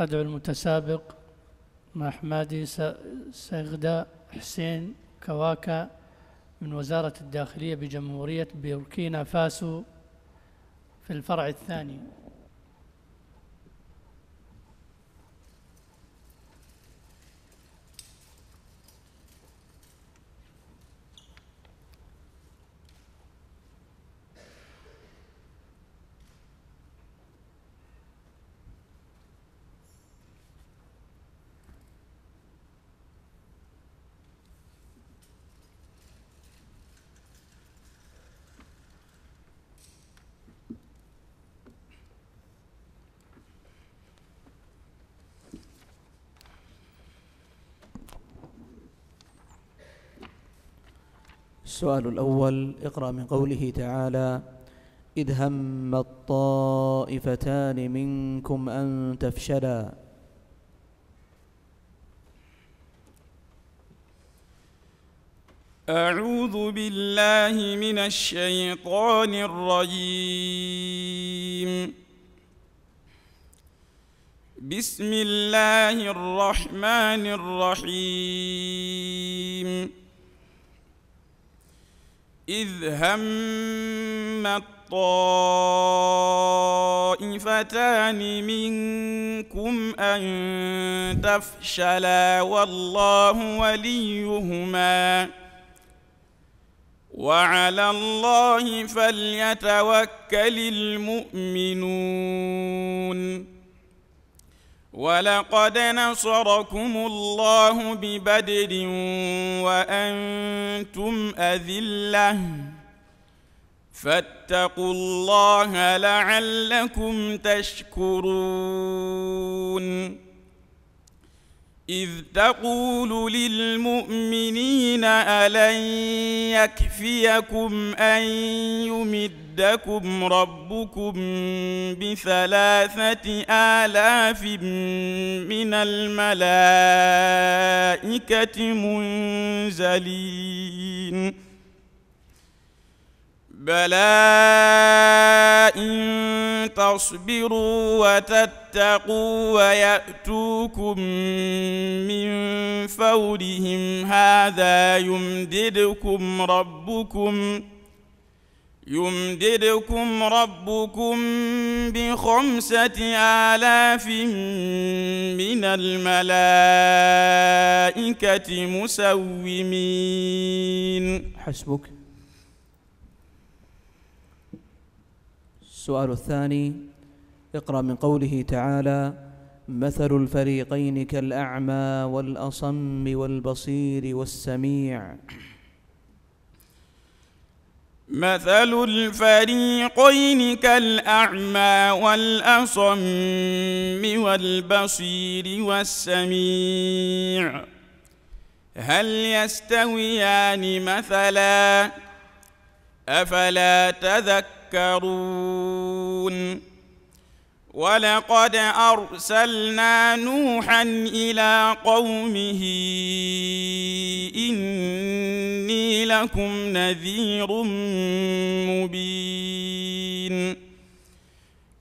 أدعو المتسابق مع حمادي سغدا حسين كواكا من وزارة الداخلية بجمهورية بوركينا فاسو في الفرع الثاني السؤال الأول اقرأ من قوله تعالى إذ هم الطائفتان منكم أن تفشلا أعوذ بالله من الشيطان الرجيم بسم الله الرحمن الرحيم إذ هم طائفتان منكم أن تفشلا والله وليهما وعلى الله فليتوكل المؤمنون ولقد نصركم الله ببدر وانتم اذله فاتقوا الله لعلكم تشكرون إذ تقول للمؤمنين ألن يكفيكم أن يمدكم ربكم بثلاثة آلاف من الملائكة منزلين بلى إن تصبروا وتتقوا ويأتوكم من فورهم هذا يمددكم ربكم يمددكم ربكم بخمسة آلاف من الملائكة مسومين حسبك السؤال الثاني اقرأ من قوله تعالى مثل الفريقين كالأعمى والأصم والبصير والسميع مثل الفريقين كالأعمى والأصم والبصير والسميع هل يستويان مثلا أفلا تذكر تذكرون ولقد ارسلنا نوحا الى قومه اني لكم نذير مبين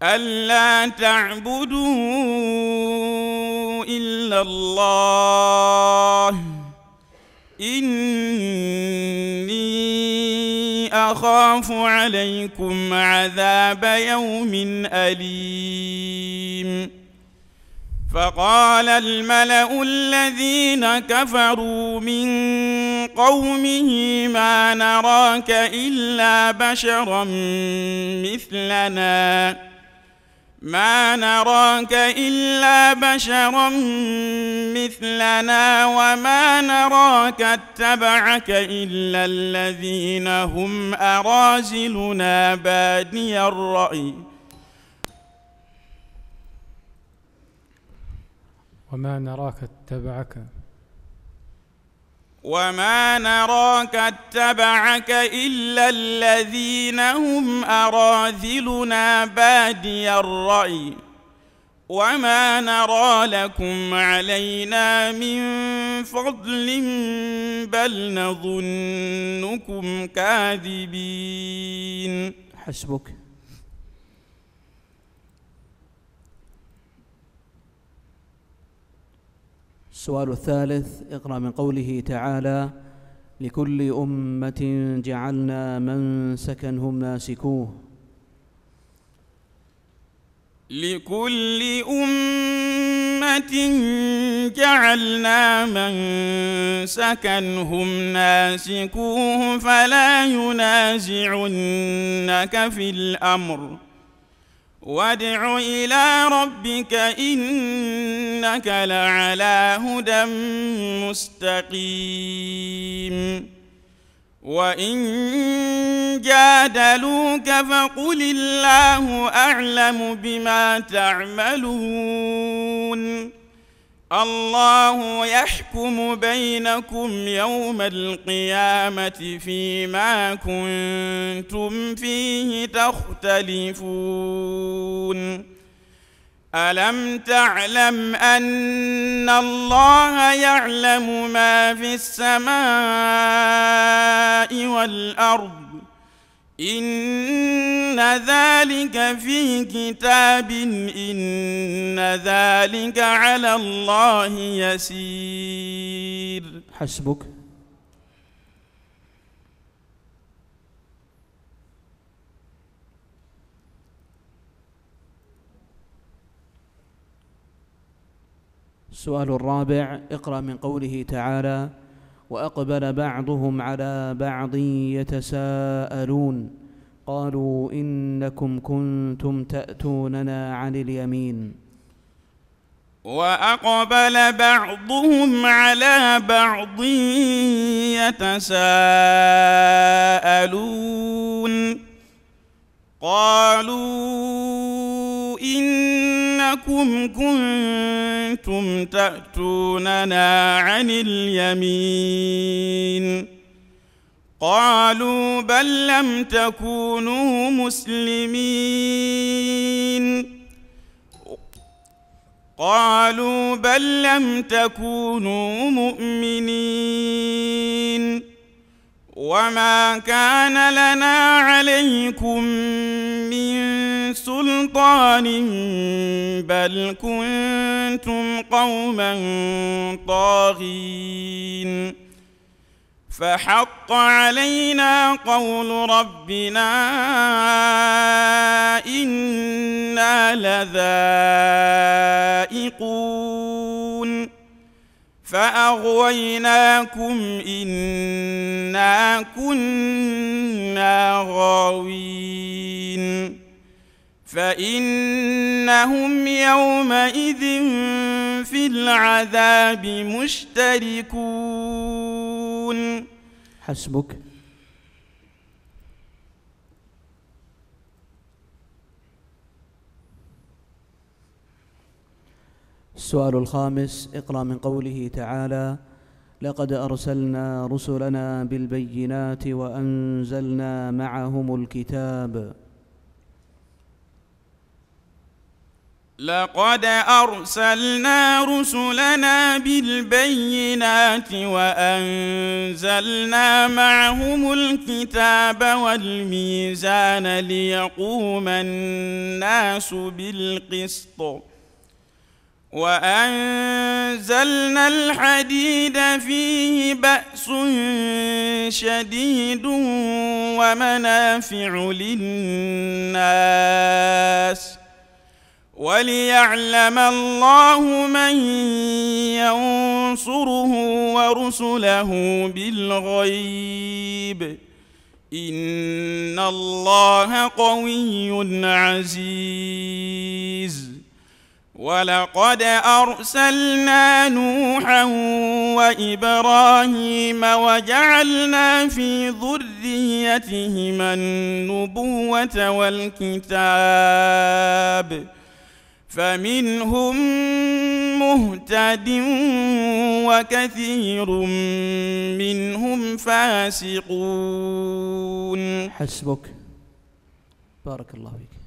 الا تعبدوا الا الله إني أخاف عليكم عذاب يوم أليم فقال الملأ الذين كفروا من قومه ما نراك إلا بشرا مثلنا ما نراك إلا بشرا مثلنا وما نراك اتبعك إلا الذين هم أرازلنا بادي الرأي وما نراك اتبعك وما نراك اتبعك الا الذين هم اراذلنا بادي الراي وما نرى لكم علينا من فضل بل نظنكم كاذبين حسبك السؤال الثالث اقرأ من قوله تعالى لكل أمة جعلنا من سكنهم ناسكوه لكل أمة جعلنا من سكنهم ناسكوه فلا ينازعنك في الأمر وادع إلى ربك إنك لعلى هدى مستقيم وإن جادلوك فقل الله أعلم بما تعملون الله يحكم بينكم يوم القيامة فيما كنتم فيه تختلفون ألم تعلم أن الله يعلم ما في السماء والأرض إن ذلك في كتاب إن ذلك على الله يسير حسبك السؤال الرابع اقرأ من قوله تعالى واقبل بعضهم على بعض يتساءلون قالوا انكم كنتم تاتوننا عن اليمين واقبل بعضهم على بعض يتساءلون قالوا إن إنكم كنتم تأتوننا عن اليمين قالوا بل لم تكونوا مسلمين قالوا بل لم تكونوا مؤمنين وما كان لنا عليكم سلطان بل كنتم قوما طاغين فحق علينا قول ربنا إنا لذائقون فأغويناكم إنا كنا غاوين فإنهم يومئذ في العذاب مشتركون حسبك السؤال الخامس اقرأ من قوله تعالى لقد أرسلنا رسلنا بالبينات وأنزلنا معهم الكتاب لقد ارسلنا رسلنا بالبينات وانزلنا معهم الكتاب والميزان ليقوم الناس بالقسط وانزلنا الحديد فيه باس شديد ومنافع للناس وليعلم الله من ينصره ورسله بالغيب ان الله قوي عزيز ولقد ارسلنا نوحا وابراهيم وجعلنا في ذريتهما النبوه والكتاب فمنهم مهتد وكثير منهم فاسقون حسبك بارك الله فيك